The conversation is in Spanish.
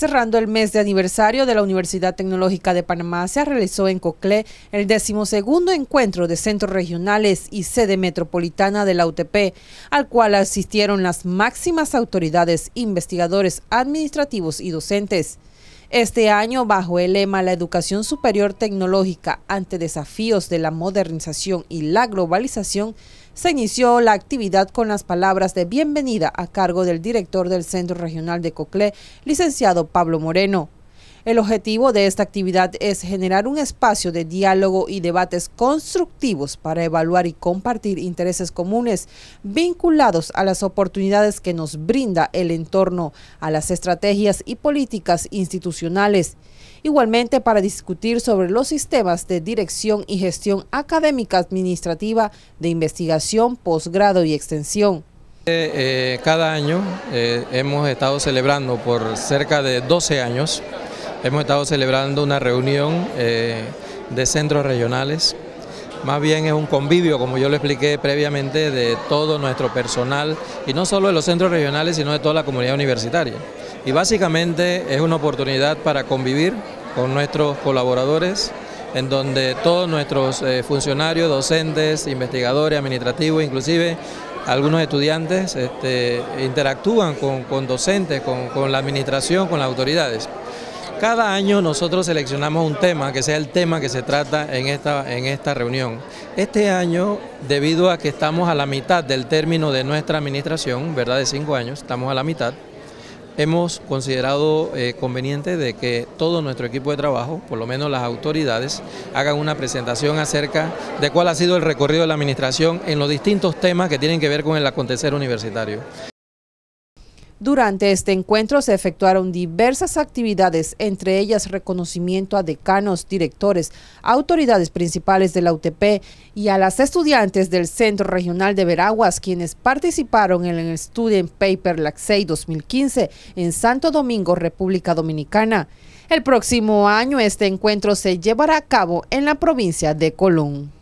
Cerrando el mes de aniversario de la Universidad Tecnológica de Panamá, se realizó en Coclé el decimosegundo encuentro de centros regionales y sede metropolitana de la UTP, al cual asistieron las máximas autoridades, investigadores, administrativos y docentes. Este año, bajo el lema La educación superior tecnológica ante desafíos de la modernización y la globalización, se inició la actividad con las palabras de bienvenida a cargo del director del Centro Regional de Coclé, licenciado Pablo Moreno. El objetivo de esta actividad es generar un espacio de diálogo y debates constructivos para evaluar y compartir intereses comunes vinculados a las oportunidades que nos brinda el entorno, a las estrategias y políticas institucionales. Igualmente para discutir sobre los sistemas de dirección y gestión académica administrativa de investigación, posgrado y extensión. Eh, eh, cada año eh, hemos estado celebrando por cerca de 12 años Hemos estado celebrando una reunión eh, de centros regionales. Más bien es un convivio, como yo lo expliqué previamente, de todo nuestro personal, y no solo de los centros regionales, sino de toda la comunidad universitaria. Y básicamente es una oportunidad para convivir con nuestros colaboradores, en donde todos nuestros eh, funcionarios, docentes, investigadores, administrativos, inclusive algunos estudiantes, este, interactúan con, docentes, con la administración, con las autoridades. Cada año nosotros seleccionamos un tema, que sea el tema que se trata en esta, reunión. Este año, debido a que estamos a la mitad del término de nuestra administración, ¿verdad? De cinco años, estamos a la mitad, hemos considerado eh, conveniente de que todo nuestro equipo de trabajo, por lo menos las autoridades, hagan una presentación acerca de cuál ha sido el recorrido de la administración en los distintos temas que tienen que ver con el acontecer universitario. Durante este encuentro se efectuaron diversas actividades, entre ellas reconocimiento a decanos, directores, autoridades principales de la UTP y a las estudiantes del Centro Regional de Veraguas, quienes participaron en el Student Paper Laxey 2015 en Santo Domingo, República Dominicana. El próximo año este encuentro se llevará a cabo en la provincia de Colón.